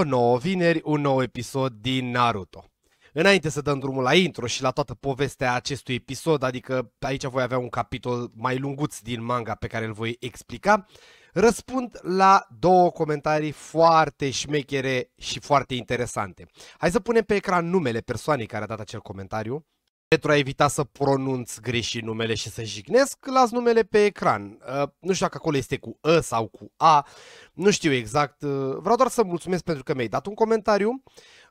o nouă vineri, un nou episod din Naruto. Înainte să dăm drumul la intro și la toată povestea acestui episod, adică aici voi avea un capitol mai lunguț din manga pe care îl voi explica, răspund la două comentarii foarte șmechere și foarte interesante. Hai să punem pe ecran numele persoanei care a dat acel comentariu. Pentru a evita să pronunț greșit numele și să jignesc, las numele pe ecran. Uh, nu știu dacă acolo este cu A sau cu A, nu știu exact. Uh, vreau doar să mulțumesc pentru că mi-ai dat un comentariu.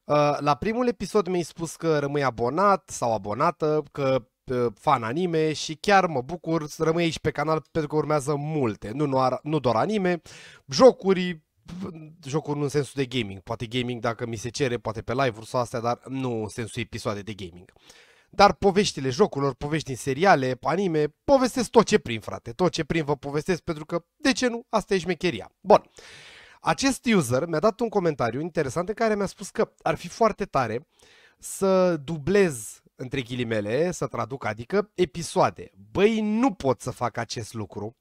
Uh, la primul episod mi-ai spus că rămâi abonat sau abonată, că uh, fan anime și chiar mă bucur să rămâi aici pe canal pentru că urmează multe, nu, doar, nu doar anime, jocuri, jocuri nu în sensul de gaming, poate gaming dacă mi se cere, poate pe live-uri sau astea, dar nu în sensul episoade de gaming dar poveștile jocurilor, povești din seriale, anime, povestesc tot ce prin, frate, tot ce prin vă povestesc, pentru că, de ce nu, asta e șmecheria. Bun, acest user mi-a dat un comentariu interesant în care mi-a spus că ar fi foarte tare să dublez între ghilimele, să traduc, adică episoade. Băi, nu pot să fac acest lucru,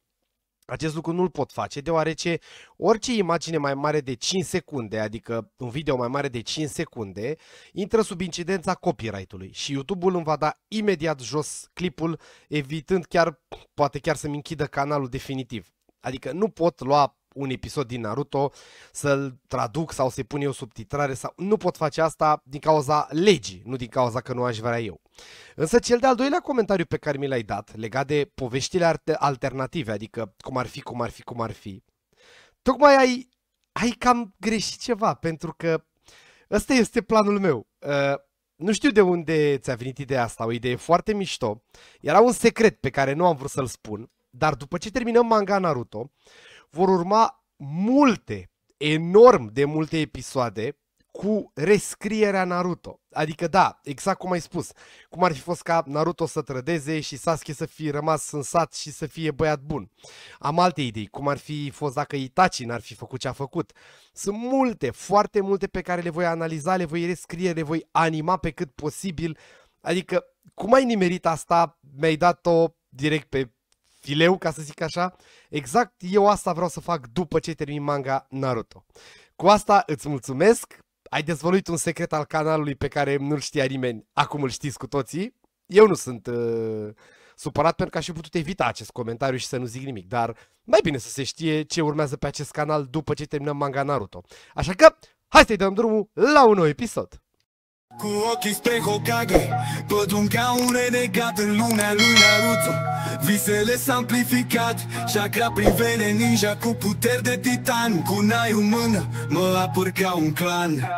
acest lucru nu-l pot face, deoarece orice imagine mai mare de 5 secunde, adică un video mai mare de 5 secunde, intră sub incidența copyright-ului și YouTube-ul îmi va da imediat jos clipul, evitând chiar, poate chiar să-mi închidă canalul definitiv. Adică nu pot lua un episod din Naruto, să-l traduc sau să-i pun eu subtitrare sau nu pot face asta din cauza legii, nu din cauza că nu aș vrea eu. Însă cel de-al doilea comentariu pe care mi l-ai dat, legat de poveștile alternative, adică cum ar fi, cum ar fi, cum ar fi, tocmai ai, ai cam greșit ceva, pentru că ăsta este planul meu. Uh, nu știu de unde ți-a venit ideea asta, o idee foarte mișto. Era un secret pe care nu am vrut să-l spun, dar după ce terminăm manga Naruto, vor urma multe, enorm de multe episoade cu rescrierea Naruto. Adică da, exact cum ai spus, cum ar fi fost ca Naruto să trădeze și Sasuke să fie rămas în sat și să fie băiat bun. Am alte idei, cum ar fi fost dacă Itachi n-ar fi făcut ce a făcut. Sunt multe, foarte multe pe care le voi analiza, le voi rescrie, le voi anima pe cât posibil. Adică, cum ai nimerit asta, mi-ai dat-o direct pe stileu, ca să zic așa. Exact eu asta vreau să fac după ce termin manga Naruto. Cu asta îți mulțumesc, ai dezvăluit un secret al canalului pe care nu-l știa nimeni, acum îl știți cu toții. Eu nu sunt uh, supărat pentru că aș fi putut evita acest comentariu și să nu zic nimic, dar mai bine să se știe ce urmează pe acest canal după ce terminăm manga Naruto. Așa că, hai să-i dăm drumul la un nou episod! Cu ochii spre Hokage Pădun ca un renegat în lumea lui Naruto Visele s-a amplificat Chakra privele ninja cu puteri de titan Cu nai în mână mă apăr ca un clan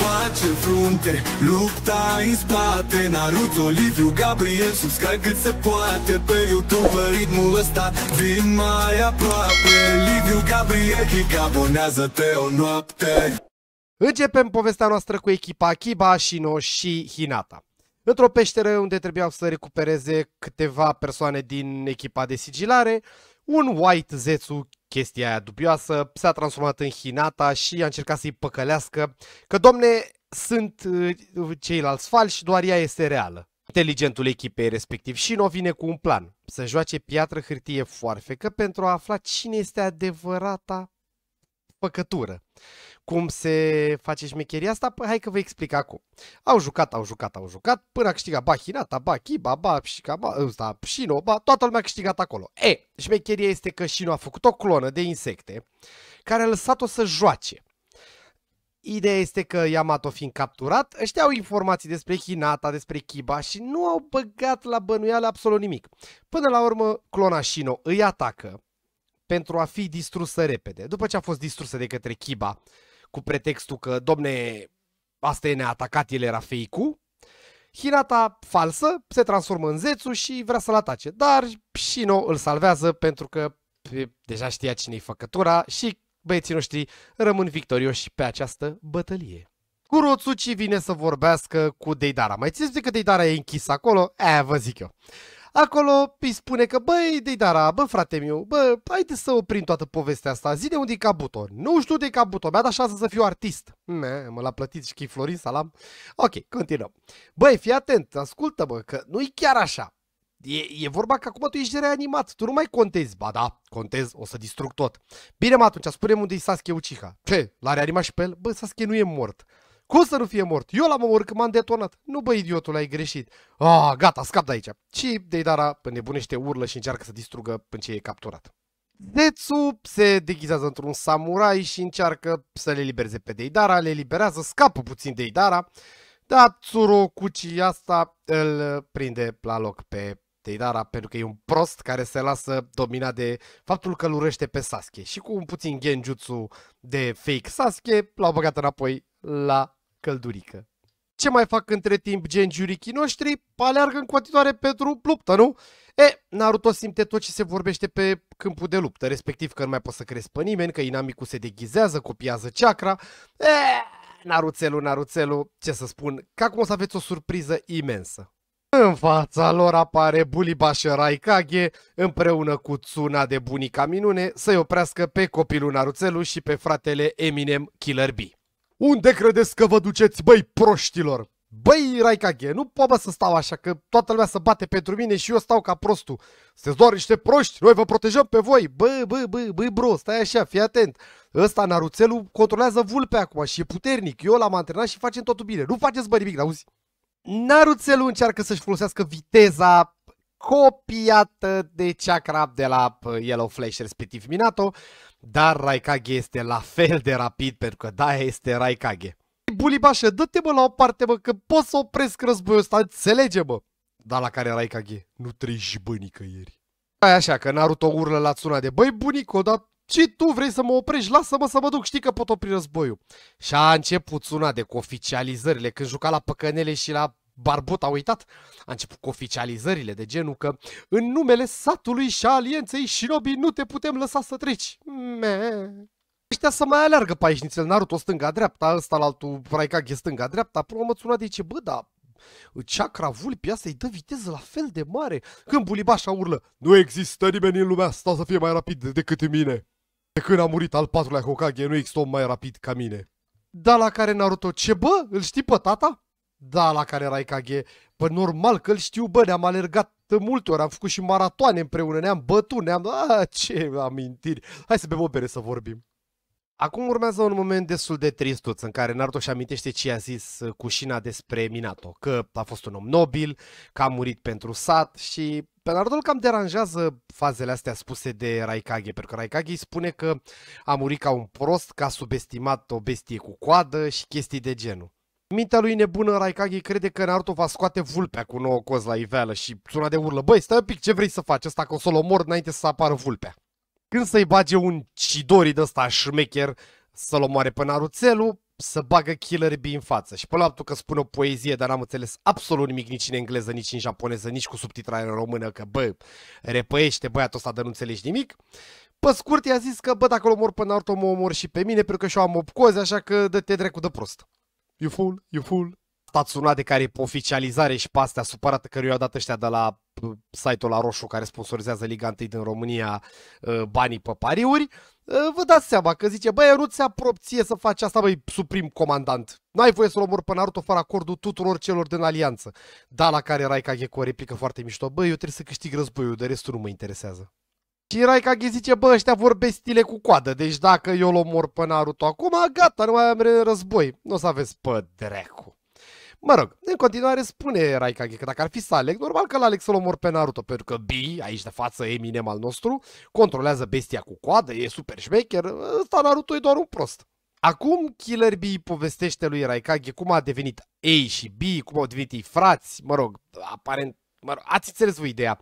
Pace în frunte, lupta în spate Naruto, Liviu, Gabriel, subscribe cât se poate Pe YouTube, ritmul ăsta, vin mai aproape Liviu, Gabriel, Hic, abonează-te o noapte Începem povestea noastră cu echipa Kiba, Shino și Hinata. Într-o peșteră unde trebuiau să recupereze câteva persoane din echipa de sigilare, un White Zetsu, chestia aia dubioasă, s-a transformat în Hinata și a încercat să-i păcălească că, domne, sunt uh, ceilalți falși, doar ea este reală. Inteligentul echipei respectiv și nu vine cu un plan, să joace piatră hârtie foarfecă pentru a afla cine este adevărata păcătură cum se face șmecheria asta, păi hai că vă explic acum. Au jucat, au jucat, au jucat, până a câștigat Hinata, ba Kiba, ba Shika, ba, ăsta, Shino, ba, toată lumea a câștigat acolo. E, șmecheria este că Shino a făcut o clonă de insecte care a lăsat-o să joace. Ideea este că Yamato fiind capturat, ăștia au informații despre Hinata, despre Kiba și nu au băgat la bănuială absolut nimic. Până la urmă, clona Shino îi atacă pentru a fi distrusă repede. După ce a fost distrusă de către Kiba, cu pretextul că, domne, asta e neatacat, el era fake Hinata falsă se transformă în zețu și vrea să-l atace, dar Shino îl salvează pentru că deja știa cine-i făcătura și băieții noștri rămân victorioși pe această bătălie. Kurotsuchi vine să vorbească cu Deidara. Mai țineți că Deidara e închis acolo? E, vă zic eu. Acolo îi spune că, băi, de dara, bă, frate meu, bă, haide să oprim toată povestea asta. de unde e Cabuto. Nu știu de Cabuto, mi-a dat șansa să fiu artist. Ne, mă l-a plătit și Florin Salam. Ok, continuăm. Băi, fii atent, ascultă-mă, că nu-i chiar așa. E, e vorba că acum tu ești reanimat, tu nu mai contezi. Ba da, contez, o să distrug tot. Bine, mă, atunci, spune unde e Sasuke Uchiha. Ce, l-a reanimat și pe el? Bă, Sasuke nu e mort. Cum să nu fie mort? Eu l-am omorât că m-am detonat. Nu bă, idiotul, ai greșit. Ah, gata, scap de aici. Și Deidara nebunește, urlă și încearcă să distrugă până ce e capturat. Zetsu se deghizează într-un samurai și încearcă să le libereze pe Deidara, le liberează, scapă puțin Deidara, dar Kuchi asta îl prinde la loc pe Deidara pentru că e un prost care se lasă dominat de faptul că îl urăște pe Sasuke și cu un puțin genjutsu de fake Sasuke l-au băgat înapoi la căldurică. Ce mai fac între timp genjurikii noștri? Aleargă în continuare pentru luptă, nu? E, Naruto simte tot ce se vorbește pe câmpul de luptă, respectiv că nu mai poți să crezi pe nimeni, că inamicul se deghizează, copiază chakra. E, Naruțelu, Naruțelu, ce să spun, că acum o să aveți o surpriză imensă. În fața lor apare Bulibașa Raikage împreună cu Tsuna de bunica minune să-i oprească pe copilul Naruțelu și pe fratele Eminem Killer Bee. Unde credeți că vă duceți, băi, proștilor? Băi, Raikage, nu pot să stau așa, că toată lumea se bate pentru mine și eu stau ca prostul. Sunteți doar niște proști, noi vă protejăm pe voi. Bă, bă, bă, bă, bro, stai așa, fii atent. Ăsta, Naruțelu, controlează vulpe acum și e puternic. Eu l-am antrenat și facem totul bine. Nu faceți, bă, nimic, auzi? Naruțelu încearcă să-și folosească viteza copiată de Chakra de la uh, Yellow Flash, respectiv Minato, dar Raikage este la fel de rapid pentru că da, este Raikage. Bulibașă, dă-te mă la o parte mă, că pot să opresc războiul ăsta, înțelege mă! Dar la care Raikage, nu treci bă nicăieri. Aia așa, că Naruto urlă la de, băi bunico, dar ce tu vrei să mă oprești? Lasă-mă să mă duc, știi că pot opri războiul. Și a început de cu oficializările, când juca la păcănele și la barbut a uitat, a început cu oficializările de genul că în numele satului și alienței, alienței Shinobi nu te putem lăsa să treci. Me. Ăștia să mai aleargă pe aici nițel Naruto stânga-dreapta, ăsta la altul Raikage stânga-dreapta, până mă țuna de ce, bă, da, Chakra vulpi asta îi dă viteză la fel de mare. Când Bulibașa urlă, nu există nimeni în lumea asta să fie mai rapid decât mine. De când a murit al patrulea Hokage, nu există om mai rapid ca mine. Da la care Naruto, ce bă, îl știi pe tata? Da, la care erai caghe. Bă, normal că îl știu, bă, ne-am alergat de multe ori, am făcut și maratoane împreună, ne-am bătut, ne-am... A, ce amintiri! Hai să bem o bere să vorbim. Acum urmează un moment destul de tristuț în care Naruto și amintește ce i-a zis uh, Cușina despre Minato, că a fost un om nobil, că a murit pentru sat și pe Naruto îl cam deranjează fazele astea spuse de Raikage, pentru că Raikage îi spune că a murit ca un prost, că a subestimat o bestie cu coadă și chestii de genul. Mintea lui nebună Raikage crede că Naruto va scoate vulpea cu nouă cozi la iveală și suna de urlă. Băi, stai un pic, ce vrei să faci asta că o să-l omor înainte să apară vulpea? Când să-i bage un Chidori de ăsta șmecher să-l omoare pe Naruțelu, să bagă Killer Bee în față. Și pe faptul că spune o poezie, dar n-am înțeles absolut nimic nici în engleză, nici în japoneză, nici cu subtitrare în română, că bă, repăiește băiatul ăsta de nu înțelegi nimic. Pe scurt i-a zis că bă, dacă l omor pe Naruto, mă omor și pe mine, pentru că și eu am opcoze, așa că dă-te dracu de prost. You fool, you fool. de care e pe oficializare și pastea supărată că i-au dat ăștia de la uh, site-ul la roșu care sponsorizează Liga 1 din România uh, banii pe pariuri, uh, vă dați seama că zice, băi, nu ți apropție să faci asta, băi, suprim comandant. Nu ai voie să-l omor pe Naruto fără acordul tuturor celor din alianță. Da, la care Raikage Gheco o replică foarte mișto, băi, eu trebuie să câștig războiul, de restul nu mă interesează. Și ghi zice, bă, ăștia vor bestile cu coadă, deci dacă eu l-omor pe Naruto acum, gata, nu mai am război. Nu o să aveți pe dracu. Mă rog, în continuare spune Raikage că dacă ar fi să aleg, normal că l-aleg să-l omor pe Naruto, pentru că B, aici de față Eminem al nostru, controlează bestia cu coadă, e super șmecher, ăsta Naruto e doar un prost. Acum Killer B povestește lui Raikage cum a devenit A și B, cum au devenit ei frați, mă rog, aparent Mă rog, ați înțeles voi ideea.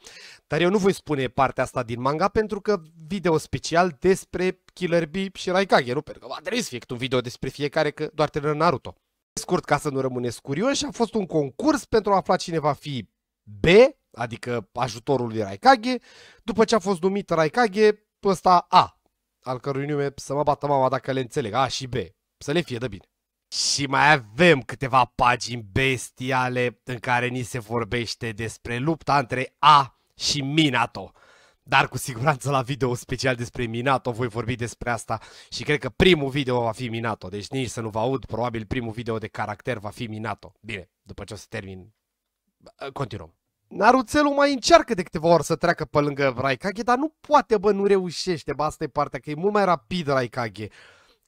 Dar eu nu voi spune partea asta din manga pentru că video special despre Killer Bee și Raikage, nu? Pentru că va trebui să fie un video despre fiecare, că doar te Naruto. Scurt, ca să nu rămâneți curioși, a fost un concurs pentru a afla cine va fi B, adică ajutorul lui Raikage, după ce a fost numit Raikage, ăsta A, al cărui nume să mă bată mama dacă le înțeleg, A și B, să le fie de bine. Și mai avem câteva pagini bestiale în care ni se vorbește despre lupta între A și Minato. Dar cu siguranță la video special despre Minato voi vorbi despre asta și cred că primul video va fi Minato. Deci nici să nu vă aud, probabil primul video de caracter va fi Minato. Bine, după ce o să termin, continuăm. Naruțelul mai încearcă de câteva ori să treacă pe lângă Raikage, dar nu poate, bă, nu reușește, bă, asta e partea, că e mult mai rapid Raikage.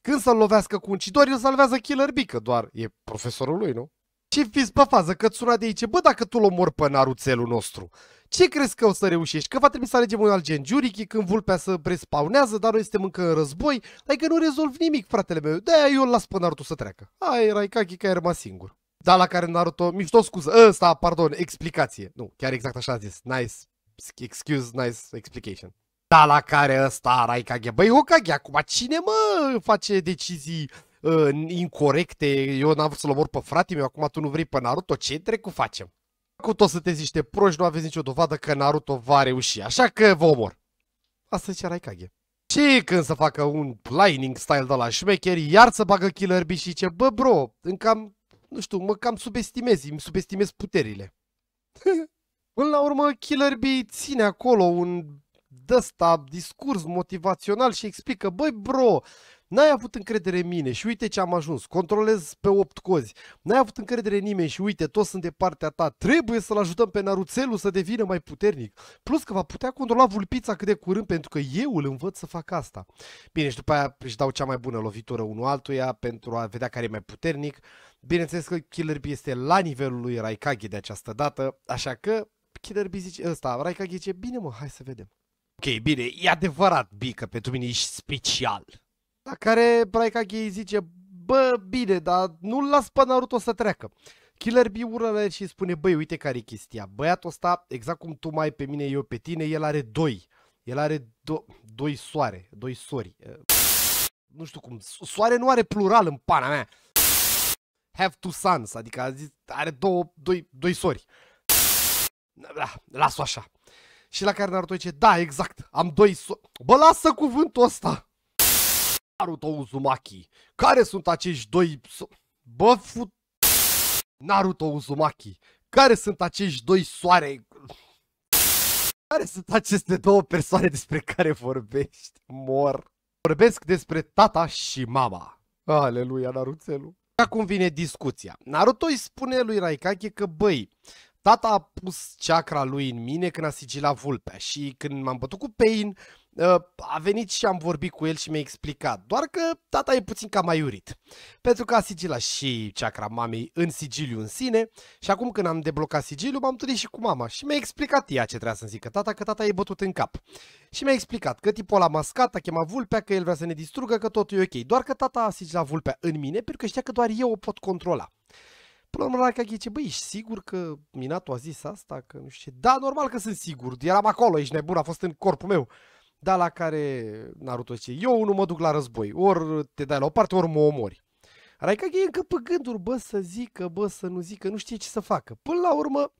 Când să-l lovească cu un cidor, îl salvează Killer Bică doar. E profesorul lui, nu? Ce fiți pe fază, că suna de aici, bă, dacă tu l-omor pe naruțelul nostru, ce crezi că o să reușești? Că va trebui să alegem un alt gen Juriki când vulpea să respawnează, dar noi suntem încă în război, adică nu rezolv nimic, fratele meu, de-aia eu îl las pe Naruto să treacă. Ai, Raikaki că ai rămas singur. Da, la care Naruto, mișto scuză, ăsta, pardon, explicație. Nu, chiar exact așa a zis, nice, excuse, nice explication. Da, la care ăsta, Rai Kage. Băi, o acum cine mă face decizii uh, incorrecte? Eu n-am vrut să-l omor pe frate meu, acum tu nu vrei pe Naruto? Ce trecu facem? Cu tot sunteți de proști, nu aveți nicio dovadă că Naruto va reuși, așa că vă omor. Asta zice Rai Și când să facă un lining style de la șmecher, iar să bagă Killer Bee și ce bă bro, îmi cam, nu știu, mă cam subestimezi, îmi subestimez puterile. Până la urmă, Killer Bee ține acolo un de ăsta, discurs motivațional și explică, băi bro, n-ai avut încredere în mine și uite ce am ajuns, controlez pe 8 cozi, n-ai avut încredere în nimeni și uite, toți sunt de partea ta, trebuie să-l ajutăm pe Naruțelul să devină mai puternic. Plus că va putea controla vulpița cât de curând pentru că eu îl învăț să fac asta. Bine, și după aia își dau cea mai bună lovitură unul altuia pentru a vedea care e mai puternic. Bineînțeles că Killer Bee este la nivelul lui Raikage de această dată, așa că Killer Bee zice, ăsta, Raikage zice, bine mă, hai să vedem. Ok, bine, e adevărat, Bică, pentru mine ești special. La care Braica Gay zice, bă, bine, dar nu-l las pe Naruto să treacă. Killer B ură la el și spune, băi, uite care e chestia. Băiatul ăsta, exact cum tu mai pe mine, eu pe tine, el are doi. El are do- doi soare, doi sori. Nu știu cum, soare nu are plural în pana mea. Have two sons, adică a zis, are două, doi, doi sori. Da, las-o așa. Și la care Naruto zice, da, exact, am doi so- Bă, lasă cuvântul ăsta! Naruto Uzumaki, care sunt acești doi so- Bă, fu- Naruto Uzumaki, care sunt acești doi soare? Care sunt aceste două persoane despre care vorbești? Mor. Vorbesc despre tata și mama. Aleluia, Naruțelu. Acum vine discuția. Naruto îi spune lui Raikage că, băi, Tata a pus chakra lui în mine când a sigilat vulpea și când m-am bătut cu Pain, uh, a venit și am vorbit cu el și mi-a explicat, doar că tata e puțin cam urit. pentru că a sigilat și chakra mamei în sigiliu în sine și acum când am deblocat sigiliu m-am întâlnit și cu mama și mi-a explicat ea ce trebuia să-mi zică tata, că tata e bătut în cap. Și mi-a explicat că tipul ăla mascat a chemat vulpea, că el vrea să ne distrugă, că totul e ok, doar că tata a sigilat vulpea în mine pentru că știa că doar eu o pot controla. Până la urmă, Rakaki băi, ești sigur că Minato a zis asta? Că nu știu ce. Da, normal că sunt sigur, eram acolo, ești nebun, a fost în corpul meu. Da, la care Naruto zice, eu nu mă duc la război, ori te dai la o parte, ori mă omori. Raikage e încă pe gânduri, bă, să zică, bă, să nu zică, nu știe ce să facă. Până la urmă,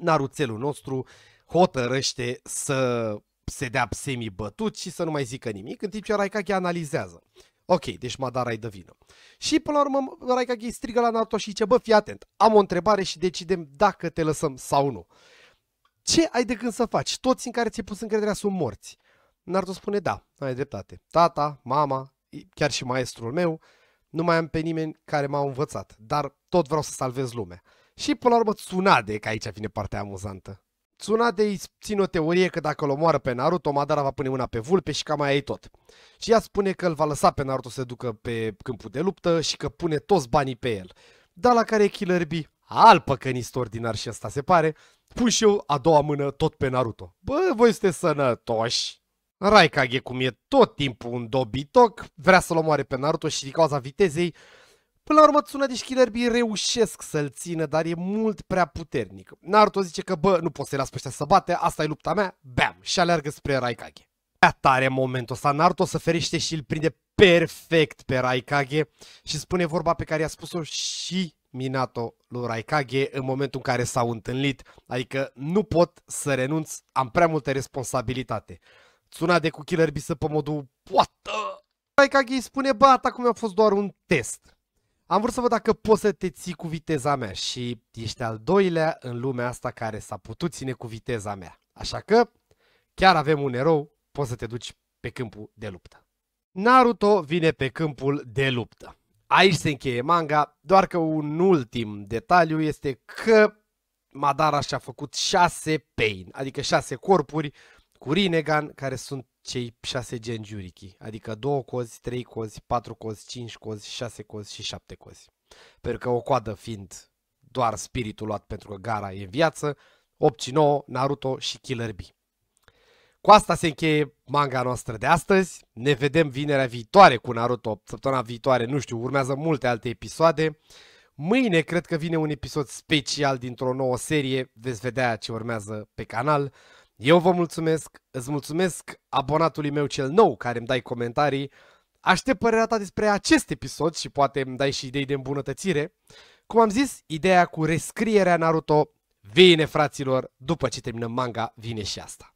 Naruțelul nostru hotărăște să se dea semi bătut și să nu mai zică nimic, în timp ce Raikage analizează. Ok, deci Madara e de vină. Și până la urmă Raikage strigă la Naruto și zice, bă, fii atent, am o întrebare și decidem dacă te lăsăm sau nu. Ce ai de gând să faci? Toți în care ți-ai pus încrederea sunt morți. Naruto spune, da, ai dreptate. Tata, mama, chiar și maestrul meu, nu mai am pe nimeni care m-a învățat, dar tot vreau să salvez lumea. Și până la urmă Tsunade, că aici vine partea amuzantă. Tsunade îi ține o teorie că dacă îl omoară pe Naruto, Madara va pune mâna pe vulpe și cam mai e tot. Și ea spune că îl va lăsa pe Naruto să se ducă pe câmpul de luptă și că pune toți banii pe el. Dar la care Killer B, al păcănist ordinar și asta se pare, pun și eu a doua mână tot pe Naruto. Bă, voi sunteți sănătoși! Raikage, cum e tot timpul un dobitoc, vrea să-l omoare pe Naruto și din cauza vitezei Până la urmă, Tsunade și Killer reușesc să-l țină, dar e mult prea puternic. Naruto zice că, bă, nu pot să-i las pe ăștia să bate, asta e lupta mea, bam, și aleargă spre Raikage. Prea tare momentul ăsta, Naruto se ferește și îl prinde perfect pe Raikage și spune vorba pe care i-a spus-o și Minato lui Raikage în momentul în care s-au întâlnit, adică nu pot să renunț, am prea multă responsabilitate. Tsunade cu Killer Bee să pe modul, what the... Raikage îi spune, bă, atacul mi-a fost doar un test. Am vrut să văd dacă poți să te ții cu viteza mea și ești al doilea în lumea asta care s-a putut ține cu viteza mea. Așa că chiar avem un erou, poți să te duci pe câmpul de luptă. Naruto vine pe câmpul de luptă. Aici se încheie manga, doar că un ultim detaliu este că Madara și-a făcut șase pain, adică șase corpuri cu Rinnegan, care sunt cei șase gen jurichii, adică două cozi, trei cozi, patru cozi, cinci cozi, șase cozi și șapte cozi. Pentru că o coadă fiind doar spiritul luat pentru că Gara e în viață, 8 și 9, Naruto și Killer B. Cu asta se încheie manga noastră de astăzi. Ne vedem vinerea viitoare cu Naruto. Săptămâna viitoare, nu știu, urmează multe alte episoade. Mâine cred că vine un episod special dintr-o nouă serie. Veți vedea ce urmează pe canal. Eu vă mulțumesc, îți mulțumesc abonatului meu cel nou care îmi dai comentarii, aștept părerea ta despre acest episod și poate îmi dai și idei de îmbunătățire. Cum am zis, ideea cu rescrierea Naruto vine, fraților, după ce terminăm manga, vine și asta.